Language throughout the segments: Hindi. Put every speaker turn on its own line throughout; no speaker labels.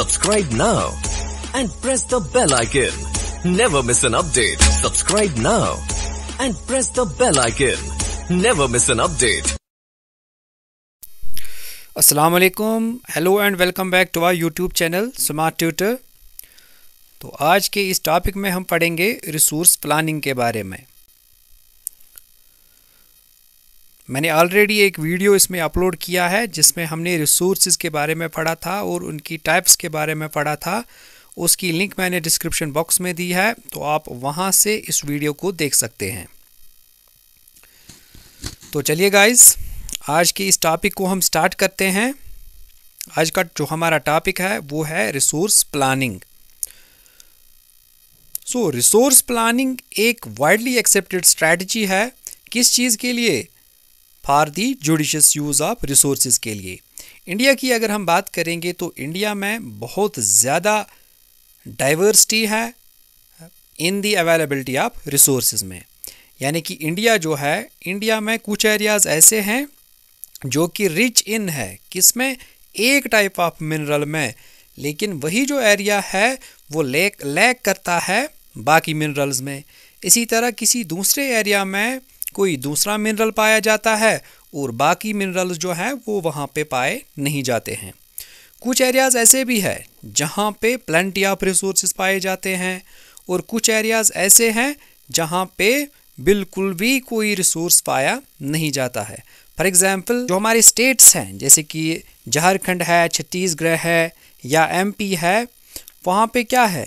Subscribe now and press the bell icon. Never miss an update. Subscribe now and press the bell icon. Never miss an update. अस्सलाम वालेकुम hello and welcome back to our YouTube channel Smart Tutor तो आज के इस टॉपिक में हम पढ़ेंगे रिसोर्स प्लानिंग के बारे में मैंने ऑलरेडी एक वीडियो इसमें अपलोड किया है जिसमें हमने रिसोर्सेज के बारे में पढ़ा था और उनकी टाइप्स के बारे में पढ़ा था उसकी लिंक मैंने डिस्क्रिप्शन बॉक्स में दी है तो आप वहाँ से इस वीडियो को देख सकते हैं तो चलिए गाइस आज के इस टॉपिक को हम स्टार्ट करते हैं आज का जो हमारा टॉपिक है वो है resource planning so resource planning एक वाइडली एक्सेप्टेड स्ट्रैटेजी है किस चीज़ के लिए for the judicious use of resource के लिए इंडिया की अगर हम बात करेंगे तो इंडिया में बहुत ज़्यादा डाइवर्सिटी है in the availability of resource में यानी कि इंडिया जो है इंडिया में कुछ एरियाज़ ऐसे हैं जो कि रिच इन है किसमें एक टाइप ऑफ मिनरल में लेकिन वही जो एरिया है वो लैक लैक करता है बाकी मिनरल्स में इसी तरह किसी दूसरे एरिया में कोई दूसरा मिनरल पाया जाता है और बाकी मिनरल्स जो हैं वो वहाँ पे पाए नहीं जाते हैं कुछ एरियाज़ ऐसे भी है जहाँ पे प्लेंटी ऑफ रिसोर्स पाए जाते हैं और कुछ एरियाज़ ऐसे हैं जहाँ पे बिल्कुल भी कोई रिसोर्स पाया नहीं जाता है फॉर एग्ज़ाम्पल जो हमारे स्टेट्स हैं जैसे कि झारखंड है छत्तीसगढ़ है या एम है वहाँ पर क्या है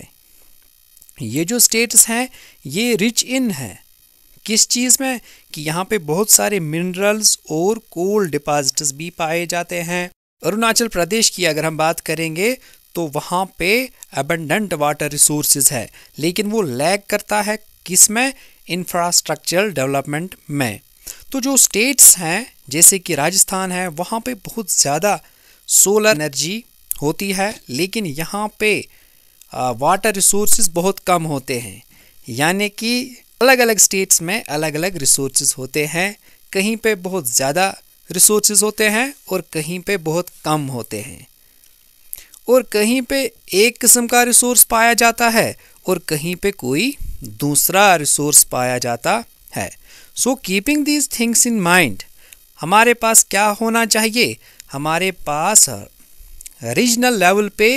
ये जो स्टेट्स हैं ये रिच इन हैं किस चीज़ में कि यहाँ पे बहुत सारे मिनरल्स और कोल डिपॉजिट्स भी पाए जाते हैं अरुणाचल प्रदेश की अगर हम बात करेंगे तो वहाँ पे एबंडेंट वाटर रिसोर्सेज है लेकिन वो लैग करता है किस में इंफ्रास्ट्रक्चरल डेवलपमेंट में तो जो स्टेट्स हैं जैसे कि राजस्थान है वहाँ पे बहुत ज़्यादा सोलर एनर्जी होती है लेकिन यहाँ पे वाटर रिसोर्सेज बहुत कम होते हैं यानी कि अलग अलग स्टेट्स में अलग अलग रिसोर्सेज होते हैं कहीं पे बहुत ज़्यादा रिसोर्सेज होते हैं और कहीं पे बहुत कम होते हैं और कहीं पे एक किस्म का रिसोर्स पाया जाता है और कहीं पे कोई दूसरा रिसोर्स पाया जाता है so keeping these things in mind हमारे पास क्या होना चाहिए हमारे पास रीजनल लेवल पे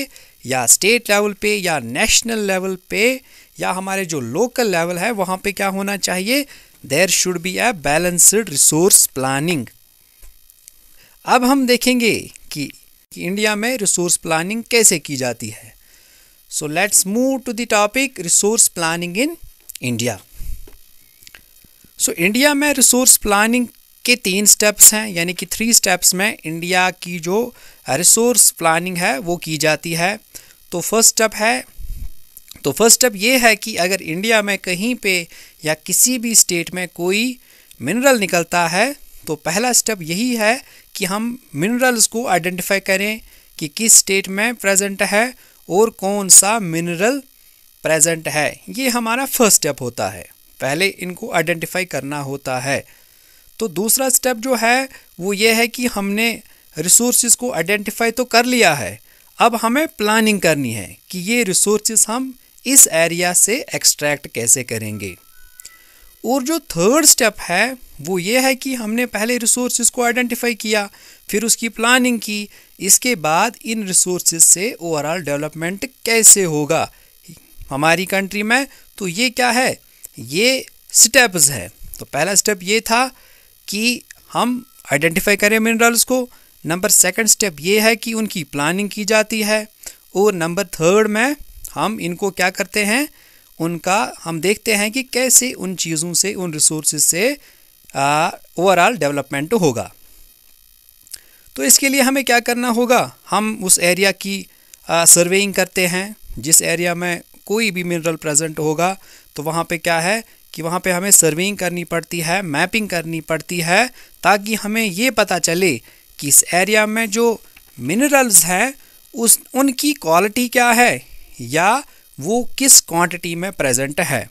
या स्टेट लेवल पे या नेशनल लेवल पे या हमारे जो लोकल लेवल है वहाँ पे क्या होना चाहिए there should be a balanced resource planning अब हम देखेंगे कि, कि इंडिया में रिसोर्स प्लानिंग कैसे की जाती है so let's move to the topic resource planning in India so India में रिसोर्स प्लानिंग के तीन स्टेप्स हैं यानी कि थ्री स्टेप्स में इंडिया की जो रिसोर्स प्लानिंग है वो की जाती है तो फर्स्ट स्टेप है तो फर्स्ट स्टेप ये है कि अगर इंडिया में कहीं पे या किसी भी स्टेट में कोई मिनरल निकलता है तो पहला स्टेप यही है कि हम मिनरल्स को आइडेंटिफाई करें कि किस स्टेट में प्रेजेंट है और कौन सा मिनरल प्रेजेंट है ये हमारा फर्स्ट स्टेप होता है पहले इनको आइडेंटिफाई करना होता है तो दूसरा स्टेप जो है वो ये है कि हमने रिसोर्सेज को आइडेंटिफाई तो कर लिया है अब हमें प्लानिंग करनी है कि ये रिसोर्सेज हम इस एरिया से एक्सट्रैक्ट कैसे करेंगे और जो थर्ड स्टेप है वो ये है कि हमने पहले रिसोर्सेज को आइडेंटिफाई किया फिर उसकी प्लानिंग की इसके बाद इन रिसोर्सेज से ओवरऑल डेवलपमेंट कैसे होगा हमारी कंट्री में तो ये क्या है ये स्टेप्स है तो पहला स्टेप ये था कि हम आइडेंटिफाई करें मिनरल्स को नंबर सेकंड स्टेप ये है कि उनकी प्लानिंग की जाती है और नंबर थर्ड में हम इनको क्या करते हैं उनका हम देखते हैं कि कैसे उन चीज़ों से उन रिसोर्स से ओवरऑल डेवलपमेंट होगा तो इसके लिए हमें क्या करना होगा हम उस एरिया की सर्वेइंग करते हैं जिस एरिया में कोई भी मिनरल प्रेजेंट होगा तो वहाँ पे क्या है कि वहाँ पे हमें सर्वेइंग करनी पड़ती है मैपिंग करनी पड़ती है ताकि हमें ये पता चले कि इस एरिया में जो मिनरल्स हैं उस उनकी क्वालिटी क्या है या वो किस क्वांटिटी में प्रेजेंट है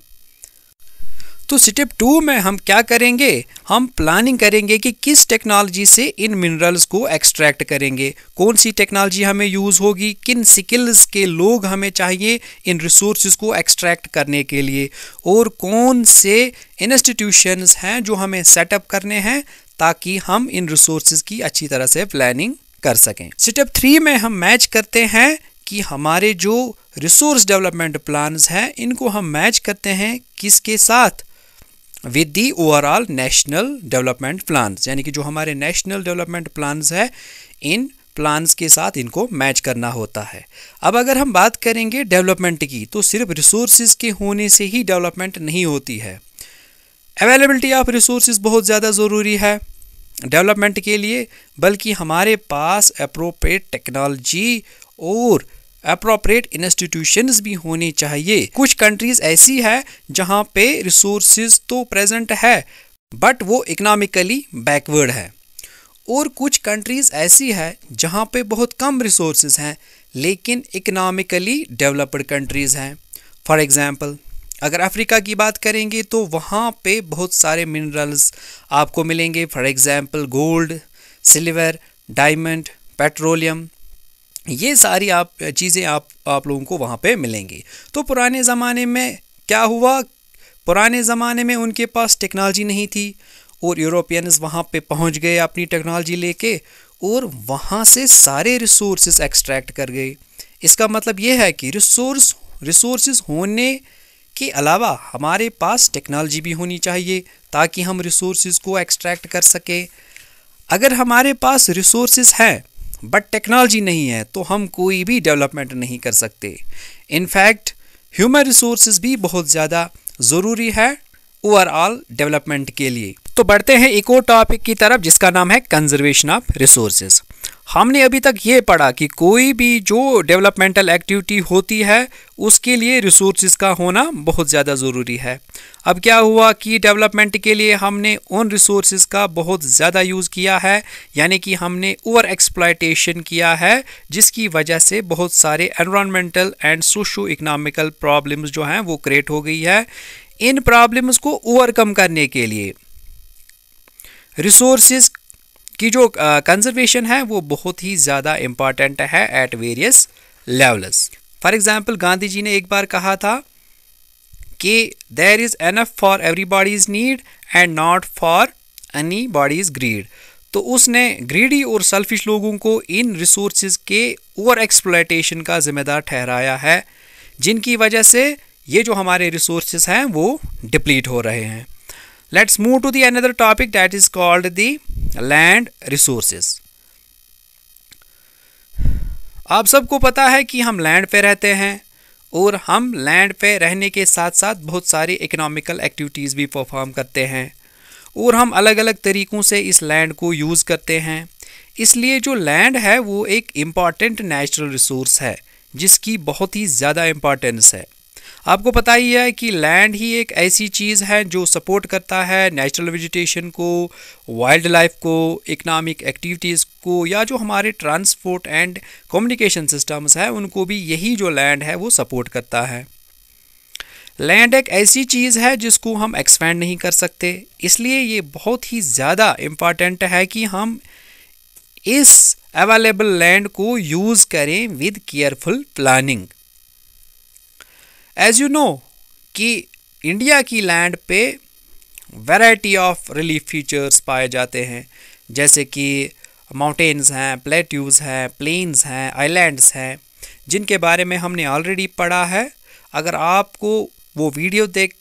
तो स्टेप टू में हम क्या करेंगे हम प्लानिंग करेंगे कि किस टेक्नोलॉजी से इन मिनरल्स को एक्सट्रैक्ट करेंगे कौन सी टेक्नोलॉजी हमें यूज़ होगी किन स्किल्स के लोग हमें चाहिए इन रिसोर्स को एक्सट्रैक्ट करने के लिए और कौन से इंस्टीट्यूशंस हैं जो हमें सेटअप करने हैं ताकि हम इन रिसोर्स की अच्छी तरह से प्लानिंग कर सकें स्टेप थ्री में हम मैच करते हैं कि हमारे जो रिसोर्स डेवलपमेंट प्लान्स हैं इनको हम मैच करते हैं किसके साथ with the overall national development plans यानी कि जो हमारे नेशनल डेवलपमेंट प्लान्स है इन प्लान्स के साथ इनको मैच करना होता है अब अगर हम बात करेंगे डेवलपमेंट की तो सिर्फ रिसोर्स के होने से ही डेवलपमेंट नहीं होती है अवेलेबिलिटी ऑफ रिसोर्स बहुत ज़्यादा ज़रूरी है डेवलपमेंट के लिए बल्कि हमारे पास अप्रोप्रिएट टेक्नोलॉजी और अप्रोप्रिएट इंस्टीट्यूशन भी होने चाहिए कुछ कंट्रीज ऐसी तो है जहाँ पे रिसोर्स तो प्रेजेंट है बट वो इकनॉमिकली बैकवर्ड है और कुछ कंट्रीज़ ऐसी है जहाँ पे बहुत कम रिसोर्स हैं लेकिन इकनॉमिकली डेवलप्ड कंट्रीज़ हैं फॉर एग्ज़ाम्पल अगर अफ्रीका की बात करेंगे तो वहाँ पे बहुत सारे मिनरल्स आपको मिलेंगे for example gold silver diamond petroleum ये सारी आप चीज़ें आप आप लोगों को वहाँ पे मिलेंगी तो पुराने ज़माने में क्या हुआ पुराने ज़माने में उनके पास टेक्नोलॉजी नहीं थी और यूरोपियंस वहाँ पे पहुँच गए अपनी टेक्नोलॉजी लेके और वहाँ से सारे रिसोर्स एक्सट्रैक्ट कर गए इसका मतलब ये है कि रिसोर्स रिसोर्स होने के अलावा हमारे पास टेक्नोलॉजी भी होनी चाहिए ताकि हम रिसोर्स को एक्सट्रैक्ट कर सकें अगर हमारे पास रिसोर्स हैं बट टेक्नोलॉजी नहीं है तो हम कोई भी डेवलपमेंट नहीं कर सकते इनफैक्ट ह्यूमन रिसोर्स भी बहुत ज़्यादा ज़रूरी है ओवरऑल डेवलपमेंट के लिए तो बढ़ते हैं एक और टॉपिक की तरफ जिसका नाम है कंजर्वेशन ऑफ रिसोर्सेज हमने अभी तक ये पढ़ा कि कोई भी जो डेवलपमेंटल एक्टिविटी होती है उसके लिए रिसोर्स का होना बहुत ज़्यादा ज़रूरी है अब क्या हुआ कि डेवलपमेंट के लिए हमने उन रिसोर्स का बहुत ज़्यादा यूज़ किया है यानी कि हमने ओवर एक्सप्लाइटेशन किया है जिसकी वजह से बहुत सारे environmental and socio economical problems जो हैं वो क्रिएट हो गई है इन प्रॉब्लम्स को ओवरकम करने के लिए रिसोर्स की जो कंजर्वेशन uh, है वो बहुत ही ज़्यादा इम्पॉर्टेंट है at various levels for example Gandhi ji ने एक बार कहा था कि there is enough for everybody's need and not for anybody's greed तो उसने ग्रीडी और सेल्फिश लोगों को इन रिसोर्स के ओवर एक्सप्लाइटेशन का ज़िम्मेदार ठहराया है जिनकी वजह से ये जो हमारे रिसोर्स हैं वो डिप्लीट हो रहे हैं let's move to the another topic that is called the land resources आप सबको पता है कि हम लैंड पे रहते हैं और हम लैंड पे रहने के साथ साथ बहुत सारी इकोनॉमिकल एक्टिविटीज़ भी परफॉर्म करते हैं और हम अलग अलग तरीक़ों से इस लैंड को यूज़ करते हैं इसलिए जो लैंड है वो एक इम्पॉर्टेंट नेचुरल रिसोर्स है जिसकी बहुत ही ज़्यादा इम्पॉर्टेंस है आपको पता ही है कि लैंड ही एक ऐसी चीज़ है जो सपोर्ट करता है नेचुरल वेजिटेशन को वाइल्ड लाइफ को इकनॉमिक एक्टिविटीज़ को या जो हमारे ट्रांसपोर्ट एंड कम्युनिकेशन सिस्टम्स हैं उनको भी यही जो लैंड है वो सपोर्ट करता है लैंड एक ऐसी चीज़ है जिसको हम एक्सपेंड नहीं कर सकते इसलिए ये बहुत ही ज़्यादा इम्पॉर्टेंट है कि हम इस अवेलेबल लैंड को यूज़ करें with careful planning as you know कि इंडिया की लैंड पे वैरायटी ऑफ रिलीफ फीचर्स पाए जाते हैं जैसे कि माउंटेन्स हैं प्लेट्यूज़ हैं प्लेन्स हैं आइलैंड्स हैं जिनके बारे में हमने ऑलरेडी पढ़ा है अगर आपको वो वीडियो देख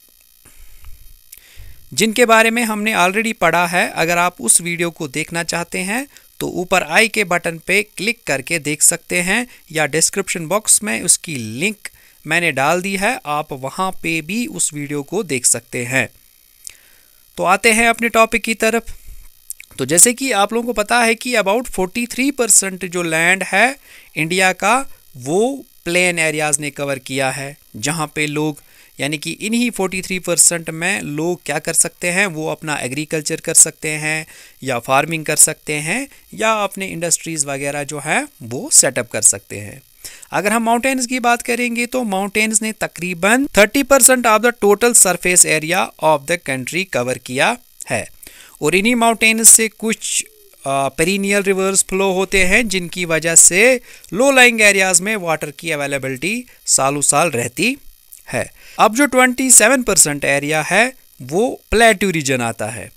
जिनके बारे में हमने ऑलरेडी पढ़ा है अगर आप उस वीडियो को देखना चाहते हैं तो ऊपर आई के बटन पे क्लिक करके देख सकते हैं या डिस्क्रिप्शन बॉक्स में उसकी लिंक मैंने डाल दी है आप वहाँ पे भी उस वीडियो को देख सकते हैं तो आते हैं अपने टॉपिक की तरफ तो जैसे कि आप लोगों को पता है कि अबाउट 43 परसेंट जो लैंड है इंडिया का वो प्लेन एरियाज़ ने कवर किया है जहाँ पे लोग यानी कि इन्हीं 43 परसेंट में लोग क्या कर सकते हैं वो अपना एग्रीकल्चर कर सकते हैं या फार्मिंग कर सकते हैं या अपने इंडस्ट्रीज़ वगैरह जो हैं वो सेटअप कर सकते हैं अगर हम माउंटेन्स की बात करेंगे तो माउंटेन्स ने तकरीबन 30 percent of the total surface area of the country cover किया है और इन्हीं माउंटेन्स से कुछ पेरीनियल रिवर्स फ्लो होते हैं जिनकी वजह से लो लाइंग एरियाज में वाटर की अवेलेबिलिटी सालों साल रहती है अब जो 27 परसेंट एरिया है वो प्लेट्यू रीजन आता है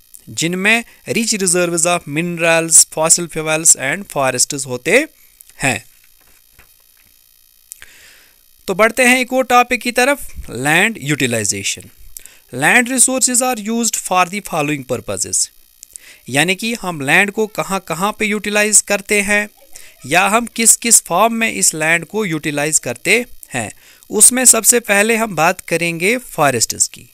जिनमें rich reserves of minerals fossil fuels and forest होते हैं तो बढ़ते हैं एक और टॉपिक की तरफ land utilisation land resources are used for the following purposes यानी कि हम लैंड को कहाँ कहाँ पे यूटिलाइज़ करते हैं या हम किस किस फॉर्म में इस लैंड को यूटिलाइज़ करते हैं उसमें सबसे पहले हम बात करेंगे फॉरेस्ट की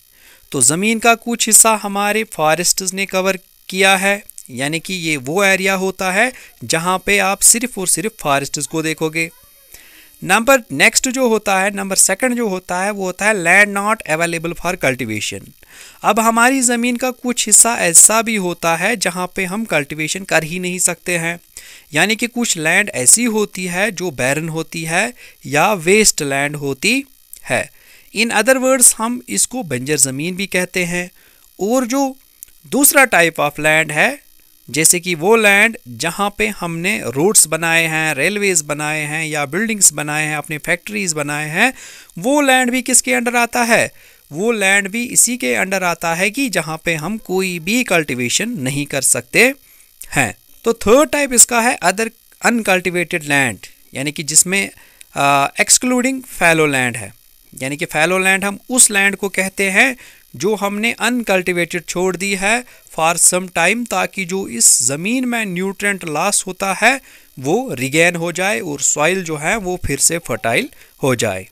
तो ज़मीन का कुछ हिस्सा हमारे फॉरेस्ट ने कवर किया है यानी कि ये वो एरिया होता है जहाँ पे आप सिर्फ़ और सिर्फ फॉरेस्ट को देखोगे नंबर नेक्स्ट जो होता है नंबर सेकंड जो होता है वो होता है land not available for cultivation अब हमारी ज़मीन का कुछ हिस्सा ऐसा भी होता है जहाँ पे हम कल्टीवेशन कर ही नहीं सकते हैं यानी कि कुछ लैंड ऐसी होती है जो बैरन होती है या वेस्ट लैंड होती है इन अदर वर्ड्स हम इसको बंजर ज़मीन भी कहते हैं और जो दूसरा टाइप ऑफ लैंड है जैसे कि वो लैंड जहाँ पे हमने रोड्स बनाए हैं रेलवेज़ बनाए हैं या बिल्डिंग्स बनाए हैं अपने फैक्ट्रीज़ बनाए हैं वो लैंड भी किसके अंडर आता है वो लैंड भी इसी के अंडर आता है कि जहाँ पे हम कोई भी कल्टीवेशन नहीं कर सकते हैं तो थर्ड टाइप इसका है अदर अनकल्टिवेटेड लैंड यानी कि जिसमें एक्सक्लूडिंग फैलो लैंड है यानी कि फैलो लैंड हम उस लैंड को कहते हैं जो हमने अनकल्टिवेटेड छोड़ दी है फॉर सम टाइम ताकि जो इस ज़मीन में न्यूट्रेंट लॉस होता है वो रिगेन हो जाए और सॉइल जो है वो फिर से फर्टाइल हो जाए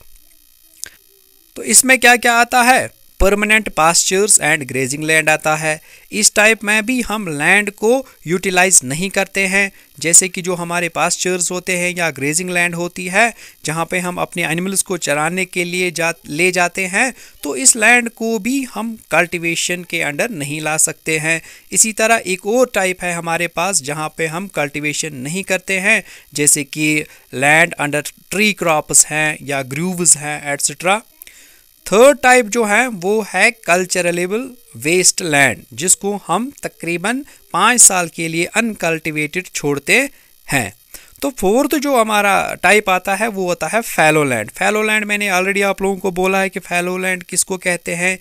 तो इसमें क्या क्या आता है permanent pastures and grazing land आता है इस टाइप में भी हम लैंड को यूटिलाइज नहीं करते हैं जैसे कि जो हमारे पास्चर्स होते हैं या ग्रेजिंग लैंड होती है जहाँ पे हम अपने एनिमल्स को चराने के लिए जा ले जाते हैं तो इस लैंड को भी हम कल्टीवेशन के अंडर नहीं ला सकते हैं इसी तरह एक और टाइप है हमारे पास जहाँ पे हम कल्टिवेशन नहीं करते हैं जैसे कि लैंड अंडर ट्री क्रॉप्स हैं या ग्रूव्स हैं एट्सट्रा थर्ड टाइप जो है वो है कल्चरलेबल वेस्ट लैंड जिसको हम तकरीबन पाँच साल के लिए अनकल्टिवेटेड छोड़ते हैं तो फोर्थ जो हमारा टाइप आता है वो होता है फैलो लैंड फैलो लैंड मैंने ऑलरेडी आप लोगों को बोला है कि फैलो लैंड किसको कहते हैं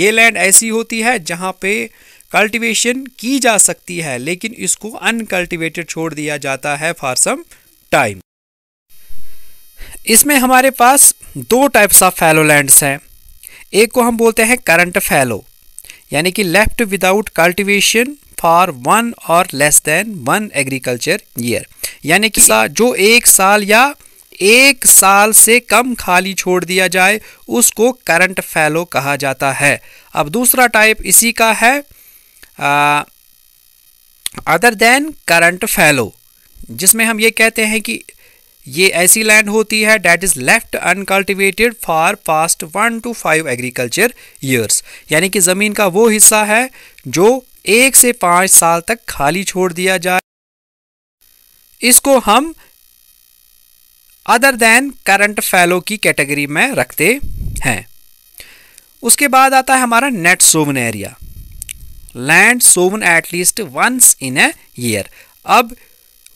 ये लैंड ऐसी होती है जहाँ पे कल्टीवेशन की जा सकती है लेकिन इसको अनकल्टिवेटेड छोड़ दिया जाता है फॉर सम टाइम इसमें हमारे पास दो टाइप्स ऑफ फैलो लैंड्स हैं एक को हम बोलते हैं करंट फैलो यानी कि left without cultivation for one और less than one agriculture year यानी कि जो एक साल या एक साल से कम खाली छोड़ दिया जाए उसको करंट फैलो कहा जाता है अब दूसरा टाइप इसी का है अदर देन करंट फैलो जिसमें हम ये कहते हैं कि ये ऐसी लैंड होती है that is left uncultivated for past one to five agriculture years यानी कि ज़मीन का वो हिस्सा है जो एक से पाँच साल तक खाली छोड़ दिया जाए इसको हम अदर देन करंट फैलो की कैटेगरी में रखते हैं उसके बाद आता है हमारा net sown area land sown at least once in a year अब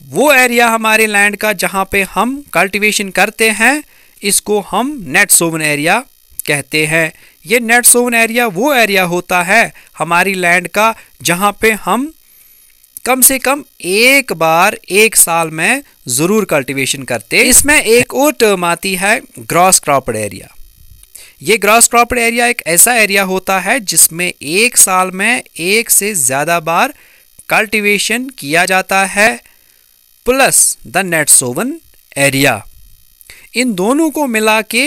वो एरिया हमारे लैंड का जहाँ पे हम कल्टीवेशन करते हैं इसको हम नेट सोवन एरिया कहते हैं ये नेट सोवन एरिया वो एरिया होता है हमारी लैंड का जहाँ पे हम कम से कम एक बार एक साल में ज़रूर कल्टीवेशन करते हैं इसमें एक और टर्म आती है ग्रॉस क्रॉपड एरिया ये ग्रॉस क्रॉपड एरिया एक ऐसा एरिया होता है जिसमें एक साल में एक से ज़्यादा बार कल्टीवेशन किया जाता है plus the net sown area इन दोनों को मिला के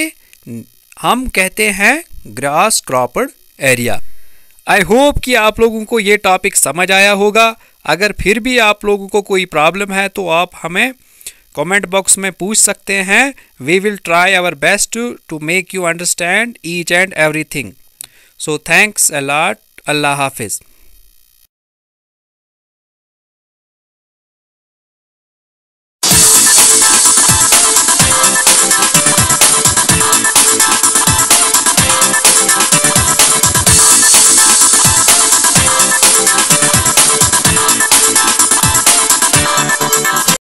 हम कहते हैं gross cropped area I hope कि आप लोगों को ये टॉपिक समझ आया होगा अगर फिर भी आप लोगों को कोई प्रॉब्लम है तो आप हमें कमेंट बॉक्स में पूछ सकते हैं we will try our best to make you understand each and everything so thanks a lot अल्लाह हाफिज़